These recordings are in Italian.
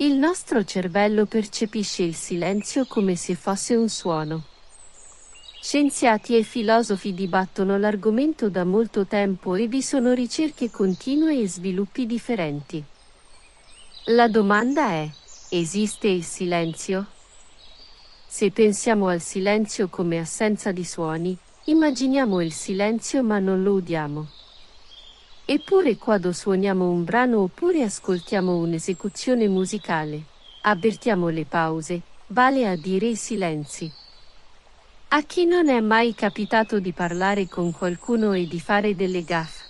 Il nostro cervello percepisce il silenzio come se fosse un suono. Scienziati e filosofi dibattono l'argomento da molto tempo e vi sono ricerche continue e sviluppi differenti. La domanda è, esiste il silenzio? Se pensiamo al silenzio come assenza di suoni, immaginiamo il silenzio ma non lo udiamo. Eppure quando suoniamo un brano oppure ascoltiamo un'esecuzione musicale, avvertiamo le pause, vale a dire i silenzi. A chi non è mai capitato di parlare con qualcuno e di fare delle gaffe?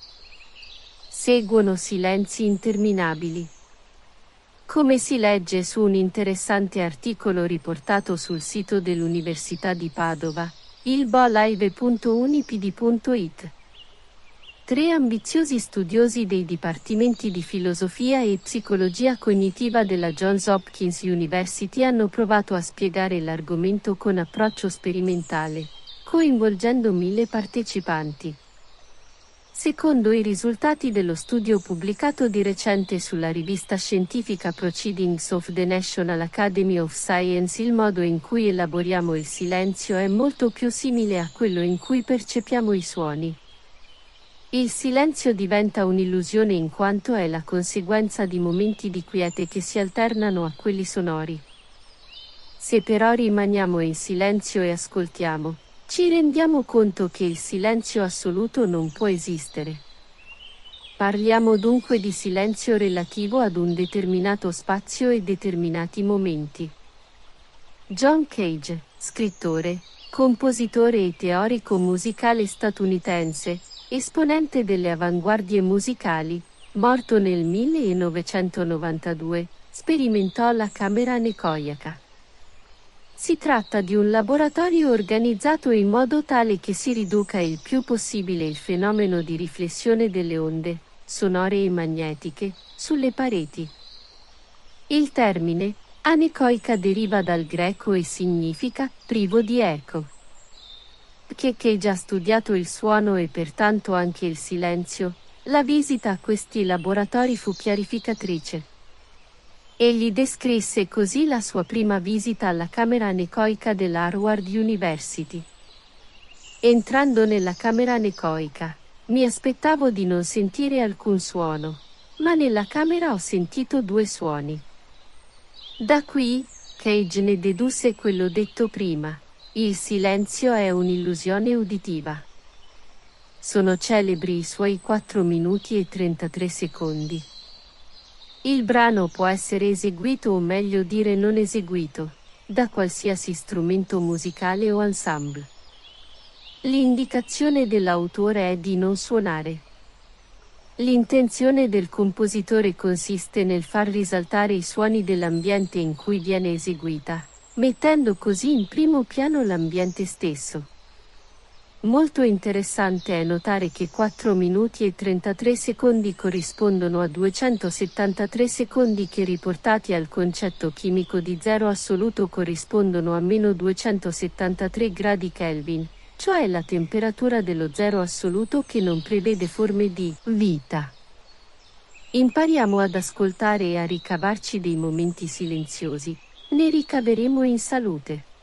Seguono silenzi interminabili. Come si legge su un interessante articolo riportato sul sito dell'Università di Padova, ilbolive.unipd.it. Tre ambiziosi studiosi dei dipartimenti di filosofia e psicologia cognitiva della Johns Hopkins University hanno provato a spiegare l'argomento con approccio sperimentale, coinvolgendo mille partecipanti. Secondo i risultati dello studio pubblicato di recente sulla rivista scientifica Proceedings of the National Academy of Science il modo in cui elaboriamo il silenzio è molto più simile a quello in cui percepiamo i suoni. Il silenzio diventa un'illusione in quanto è la conseguenza di momenti di quiete che si alternano a quelli sonori. Se però rimaniamo in silenzio e ascoltiamo, ci rendiamo conto che il silenzio assoluto non può esistere. Parliamo dunque di silenzio relativo ad un determinato spazio e determinati momenti. John Cage, scrittore, compositore e teorico musicale statunitense, esponente delle avanguardie musicali, morto nel 1992, sperimentò la camera necoiaca. Si tratta di un laboratorio organizzato in modo tale che si riduca il più possibile il fenomeno di riflessione delle onde, sonore e magnetiche, sulle pareti. Il termine anecoica deriva dal greco e significa privo di eco che che già studiato il suono e pertanto anche il silenzio, la visita a questi laboratori fu chiarificatrice. Egli descrisse così la sua prima visita alla camera anecoica dell'Harvard University. Entrando nella camera anecoica, mi aspettavo di non sentire alcun suono, ma nella camera ho sentito due suoni. Da qui, Cage ne dedusse quello detto prima il silenzio è un'illusione uditiva. Sono celebri i suoi 4 minuti e 33 secondi. Il brano può essere eseguito o meglio dire non eseguito, da qualsiasi strumento musicale o ensemble. L'indicazione dell'autore è di non suonare. L'intenzione del compositore consiste nel far risaltare i suoni dell'ambiente in cui viene eseguita mettendo così in primo piano l'ambiente stesso. Molto interessante è notare che 4 minuti e 33 secondi corrispondono a 273 secondi che riportati al concetto chimico di zero assoluto corrispondono a meno 273 gradi Kelvin, cioè la temperatura dello zero assoluto che non prevede forme di vita. Impariamo ad ascoltare e a ricavarci dei momenti silenziosi, ne ricaveremo in salute.